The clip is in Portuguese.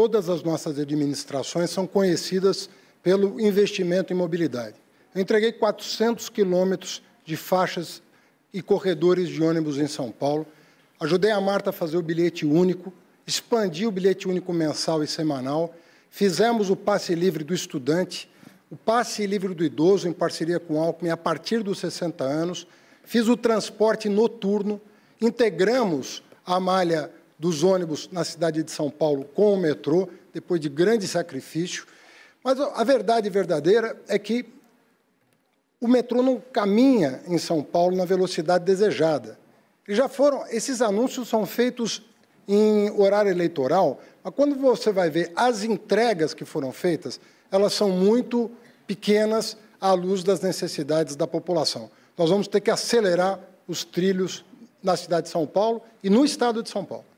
todas as nossas administrações são conhecidas pelo investimento em mobilidade. Eu entreguei 400 quilômetros de faixas e corredores de ônibus em São Paulo, ajudei a Marta a fazer o bilhete único, expandi o bilhete único mensal e semanal, fizemos o passe livre do estudante, o passe livre do idoso em parceria com o Alckmin a partir dos 60 anos, fiz o transporte noturno, integramos a malha dos ônibus na cidade de São Paulo com o metrô, depois de grande sacrifício. Mas a verdade verdadeira é que o metrô não caminha em São Paulo na velocidade desejada. E já foram, esses anúncios são feitos em horário eleitoral, mas quando você vai ver as entregas que foram feitas, elas são muito pequenas à luz das necessidades da população. Nós vamos ter que acelerar os trilhos na cidade de São Paulo e no estado de São Paulo.